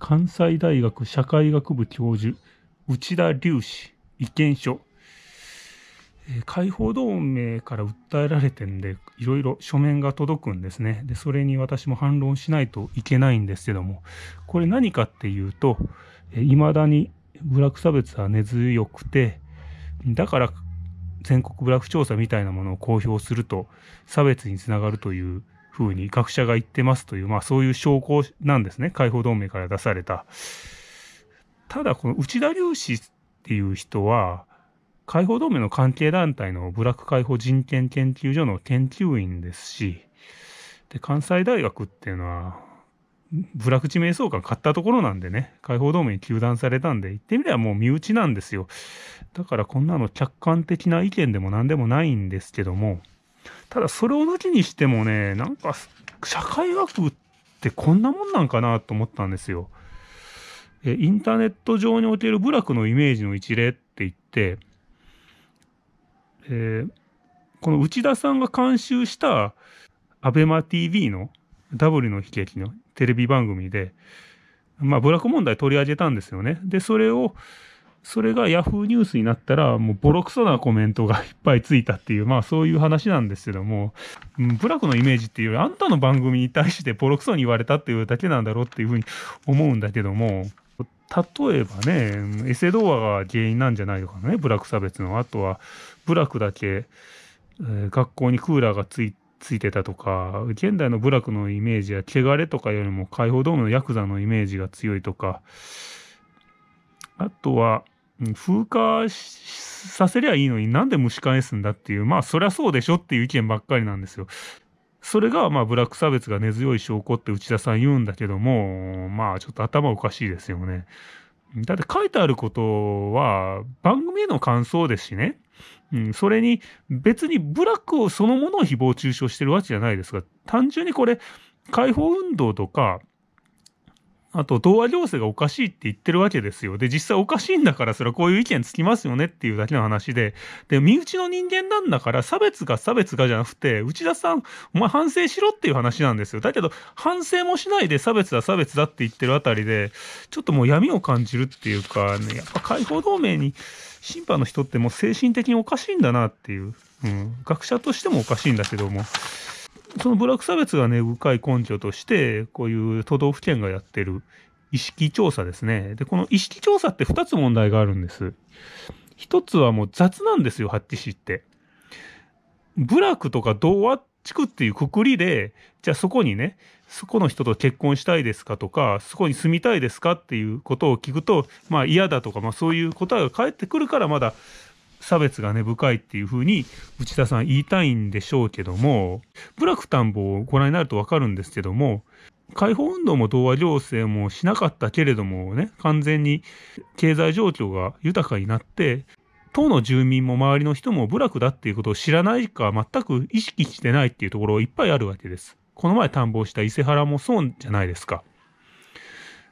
関西大学社会学部教授、内田隆氏、意見書。え解放同盟から訴えられてんで、いろいろ書面が届くんですね。で、それに私も反論しないといけないんですけども、これ何かっていうと、えま未だに部落差別は根強くて、だから全国部落調査みたいなものを公表すると差別につながるというふうに学者が言ってますという、まあ、そういう証拠なんですね解放同盟から出された。ただこの内田隆史っていう人は解放同盟の関係団体のブラック解放人権研究所の研究員ですしで関西大学っていうのはブラック地名相関買ったところなんでね解放同盟に糾弾されたんで言ってみればもう身内なんですよだからこんなの客観的な意見でも何でもないんですけどもただそれを抜きにしてもね、なんか社会学ってこんなもんなんかなと思ったんですよ。え、インターネット上における部落のイメージの一例って言って、えー、この内田さんが監修した ABEMATV の W の悲劇のテレビ番組で、まあ、部落問題取り上げたんですよね。で、それを、それが Yahoo ニュースになったら、もうボロクソなコメントがいっぱいついたっていう、まあそういう話なんですけども、ブラックのイメージっていうより、あんたの番組に対してボロクソに言われたっていうだけなんだろうっていうふうに思うんだけども、例えばね、エセ童話が原因なんじゃないのかね、ブラック差別の。あとは、ブラックだけ、えー、学校にクーラーがついて、ついてたとか、現代のブラックのイメージや、汚れとかよりも、解放ドームのヤクザのイメージが強いとか、あとは、風化させりゃいいのになんで蒸し返すんだっていう、まあそりゃそうでしょっていう意見ばっかりなんですよ。それがまあブラック差別が根強い証拠って内田さん言うんだけども、まあちょっと頭おかしいですよね。だって書いてあることは番組への感想ですしね。うん、それに別にブラックをそのものを誹謗中傷してるわけじゃないですが、単純にこれ解放運動とかあと、童話行政がおかしいって言ってるわけですよ。で、実際おかしいんだから、それはこういう意見つきますよねっていうだけの話で、で、身内の人間なんだから、差別が差別がじゃなくて、内田さん、お前反省しろっていう話なんですよ。だけど、反省もしないで差別だ差別だって言ってるあたりで、ちょっともう闇を感じるっていうか、ね、やっぱ解放同盟に、審判の人ってもう精神的におかしいんだなっていう、うん、学者としてもおかしいんだけども、その部落差別が根深い根拠として、こういう都道府県がやってる意識調査ですね。で、この意識調査って2つ問題があるんです。1つはもう雑なんですよ、ハッチ市って。部落とか童話地区っていうくくりで、じゃあそこにね、そこの人と結婚したいですかとか、そこに住みたいですかっていうことを聞くと、まあ嫌だとか、まあそういう答えが返ってくるからまだ差別がね、深いっていうふうに、内田さん言いたいんでしょうけども、ブラク田んをご覧になるとわかるんですけども、解放運動も同和行政もしなかったけれどもね、完全に経済状況が豊かになって、党の住民も周りの人も部落だっていうことを知らないか全く意識してないっていうところいっぱいあるわけです。この前探訪した伊勢原もそうじゃないですか。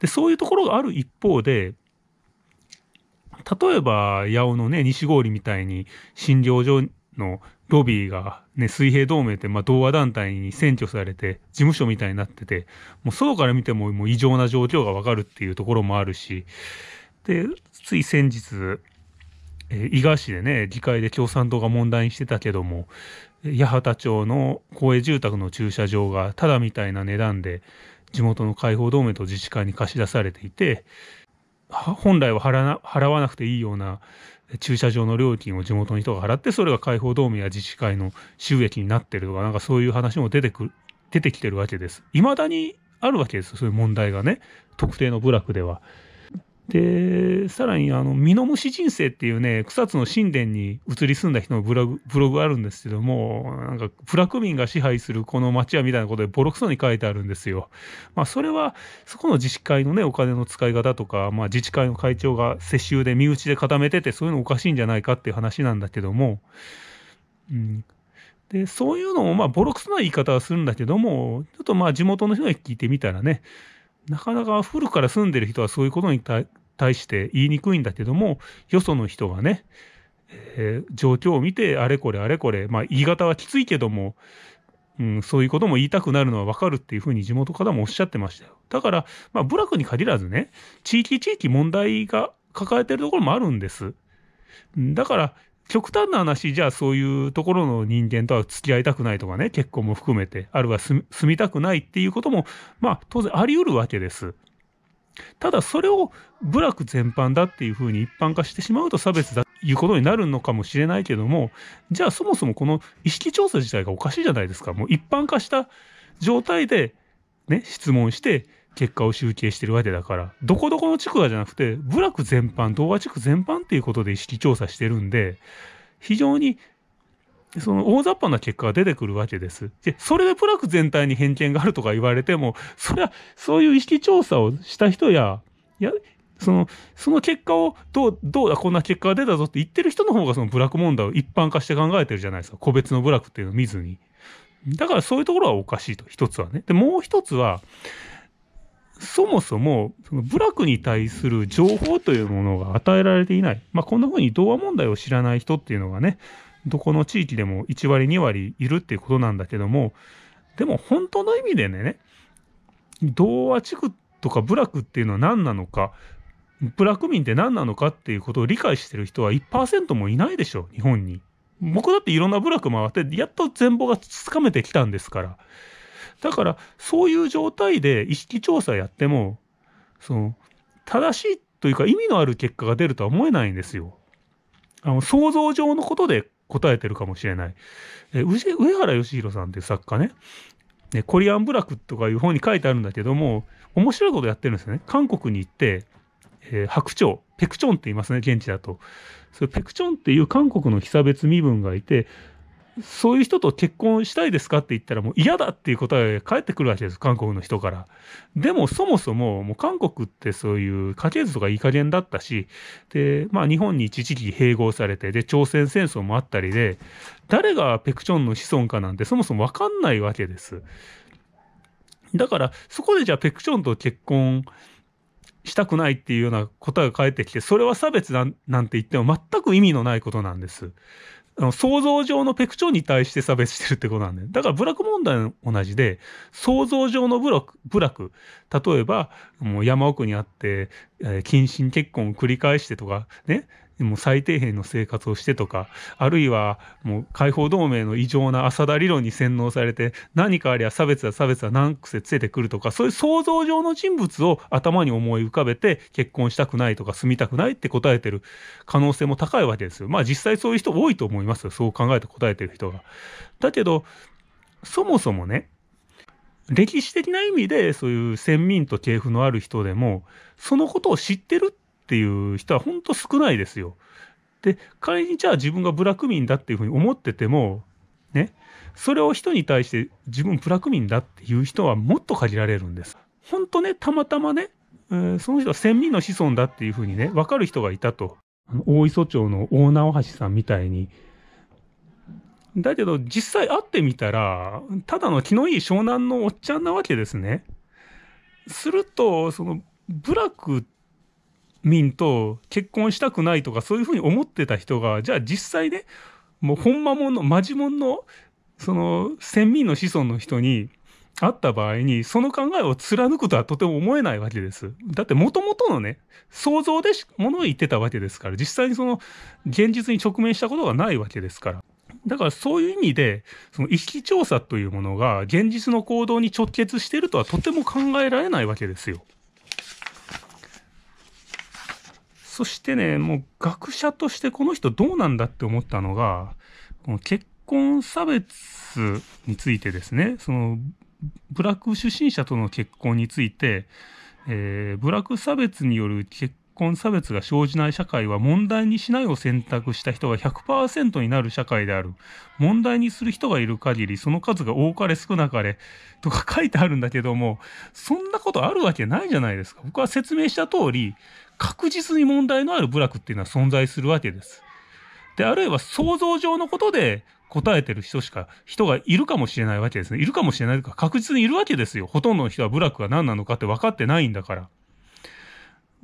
で、そういうところがある一方で、例えば、八尾のね、西郡みたいに診療所のロビーが、ね、水平同盟って、まあ、同和団体に占拠されて、事務所みたいになってて、もう外から見てももう異常な状況がわかるっていうところもあるし、で、つい先日、え伊賀市でね、議会で共産党が問題にしてたけども、八幡町の公営住宅の駐車場がただみたいな値段で、地元の解放同盟と自治会に貸し出されていて、本来は払わなくていいような駐車場の料金を地元の人が払ってそれが解放同盟や自治会の収益になってるとかなんかそういう話も出てく出てきてるわけです。いまだにあるわけですそういう問題がね特定の部落では。で、さらに、あの、ミノムシ人生っていうね、草津の神殿に移り住んだ人のブログ、ブログあるんですけども、なんか、クミ民が支配するこの町はみたいなことでボロクソに書いてあるんですよ。まあ、それは、そこの自治会のね、お金の使い方とか、まあ、自治会の会長が世襲で身内で固めてて、そういうのおかしいんじゃないかっていう話なんだけども、うん。で、そういうのも、まあ、ボロクソな言い方はするんだけども、ちょっとまあ、地元の人に聞いてみたらね、なかなか古くから住んでる人はそういうことに対対して言いにくいんだけどもよその人がね、えー、状況を見てあれこれあれこれまあ言い方はきついけども、うん、そういうことも言いたくなるのはわかるっていうふうに地元からもおっしゃってましたよだからまあ部落に限らずね地域地域問題が抱えてるところもあるんですだから極端な話じゃあそういうところの人間とは付き合いたくないとかね結婚も含めてあるいは住みたくないっていうこともまあ当然あり得るわけです。ただそれを部落全般だっていうふうに一般化してしまうと差別だいうことになるのかもしれないけどもじゃあそもそもこの意識調査自体がおかしいじゃないですかもう一般化した状態で、ね、質問して結果を集計してるわけだからどこどこの地区がじゃなくて部落全般童話地区全般っていうことで意識調査してるんで非常にその大雑把な結果が出てくるわけです。で、それでプラク全体に偏見があるとか言われても、それは、そういう意識調査をした人や、や、その、その結果を、どう、どうだ、こんな結果が出たぞって言ってる人の方がその部落問題を一般化して考えてるじゃないですか。個別の部落っていうのを見ずに。だからそういうところはおかしいと。一つはね。で、もう一つは、そもそも、その部落に対する情報というものが与えられていない。まあ、こんな風に童話問題を知らない人っていうのがね、どこの地域でも1割2割いるっていうことなんだけども、でも本当の意味でね、童話地区とか部落っていうのは何なのか、部落民って何なのかっていうことを理解してる人は1%もいないでしょ、日本に。僕だっていろんな部落回って、やっと全貌がつかめてきたんですから。だから、そういう状態で意識調査やっても、その、正しいというか意味のある結果が出るとは思えないんですよ。あの、想像上のことで答えてるかもしれない。えー、上原義弘さんっていう作家ね、ね、コリアンブラックとかいう本に書いてあるんだけども、面白いことやってるんですよね。韓国に行って、えー、白鳥、ペクチョンって言いますね、現地だと。それペクチョンっていう韓国の被差別身分がいて、そういう人と結婚したいですかって言ったら、もう嫌だっていう答えが返ってくるわけです、韓国の人から。でも、そもそも、もう韓国ってそういう家系図とかいい加減だったし、で、まあ日本に一時期併合されて、で、朝鮮戦争もあったりで、誰がペクチョンの子孫かなんてそもそもわかんないわけです。だから、そこでじゃあペクチョンと結婚、したくないっていうような答えが返ってきて、それは差別なんて言っても全く意味のないことなんです。あの想像上のペクチョに対して差別してるってことなんだよ。だから部落問題も同じで、想像上の部落、部落、例えば、もう山奥にあって、えー、近親結婚を繰り返してとか、ね、もう最底辺の生活をしてとか、あるいはもう解放同盟の異常な浅田理論に洗脳されて、何かありゃ差別だ差別だ何癖ついてくるとか、そういう想像上の人物を頭に思い浮かべて、結婚したくないとか住みたくないって答えてる可能性も高いわけですよ。まあ実際そういう人多いと思いますよ。そう考えて答えてる人が。だけど、そもそもね、歴史的な意味でそういう先民と系譜のある人でもそのことを知ってるっていう人は本当少ないですよ。で、仮にじゃあ自分が部落民だっていうふうに思ってても、ね、それを人に対して自分部落民だっていう人はもっと限られるんです。本当ね、たまたまね、えー、その人は先民の子孫だっていうふうにね、分かる人がいたと。あの大磯町の大直橋さんみたいに。だけど、実際会ってみたら、ただの気のいい湘南のおっちゃんなわけですね。すると、その、部落って民と結婚したくないとかそういうふうに思ってた人がじゃあ実際ねもうほんまもんのマジもんのその先民の子孫の人に会った場合にその考えを貫くとはとても思えないわけです。だってもともとのね想像でものを言ってたわけですから実際にその現実に直面したことがないわけですから。だからそういう意味でその意識調査というものが現実の行動に直結してるとはとても考えられないわけですよ。そしてね、もう学者としてこの人どうなんだって思ったのが、この結婚差別についてですね、その、ブラック出身者との結婚について、えー、ブラック差別による結婚差別が生じない社会は問題にしないを選択した人が100%になる社会である。問題にする人がいる限り、その数が多かれ少なかれとか書いてあるんだけども、そんなことあるわけないじゃないですか。僕は説明した通り、確実に問題のある部落っていうのは存在するわけです。で、あるいは想像上のことで答えてる人しか、人がいるかもしれないわけですね。いるかもしれないとか、確実にいるわけですよ。ほとんどの人は部落が何なのかって分かってないんだから。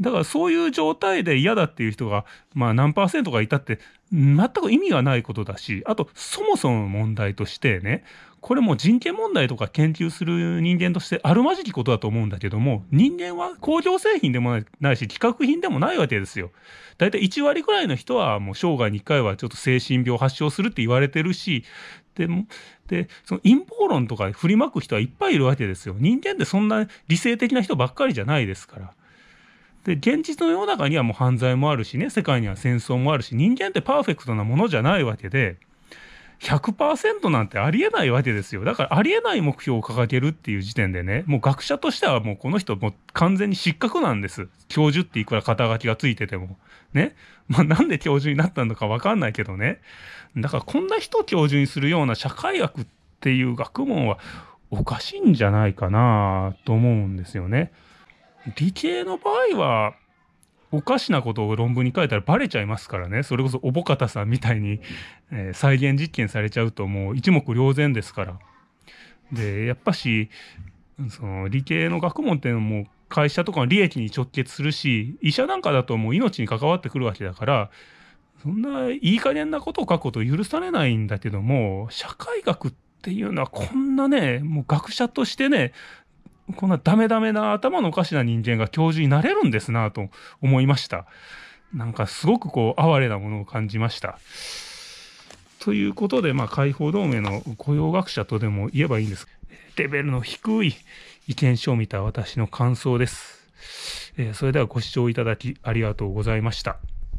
だからそういう状態で嫌だっていう人が、まあ何パーセントがいたって、全く意味がないことだし、あとそもそも問題としてね、これも人権問題とか研究する人間としてあるまじきことだと思うんだけども、人間は工業製品でもないし、企画品でもないわけですよ。だいたい1割くらいの人はもう生涯に1回はちょっと精神病発症するって言われてるし、で、で、その陰謀論とか振りまく人はいっぱいいるわけですよ。人間ってそんな理性的な人ばっかりじゃないですから。で現実の世の中にはもう犯罪もあるしね世界には戦争もあるし人間ってパーフェクトなものじゃないわけで100%なんてありえないわけですよだからありえない目標を掲げるっていう時点でねもう学者としてはもうこの人もう完全に失格なんです教授っていくら肩書きがついててもねまあなんで教授になったのか分かんないけどねだからこんな人を教授にするような社会学っていう学問はおかしいんじゃないかなと思うんですよね。理系の場合はおかしなことを論文に書いたらバレちゃいますからねそれこそおぼかたさんみたいに、えー、再現実験されちゃうともう一目瞭然ですから。でやっぱしその理系の学問っていうのも会社とかの利益に直結するし医者なんかだともう命に関わってくるわけだからそんないい加減なことを書くこと許されないんだけども社会学っていうのはこんなねもう学者としてねこんなダメダメな頭のおかしな人間が教授になれるんですなと思いました。なんかすごくこう哀れなものを感じました。ということで、まあ、解放同盟の雇用学者とでも言えばいいんです。レベルの低い意見書を見た私の感想です。えー、それではご視聴いただきありがとうございました。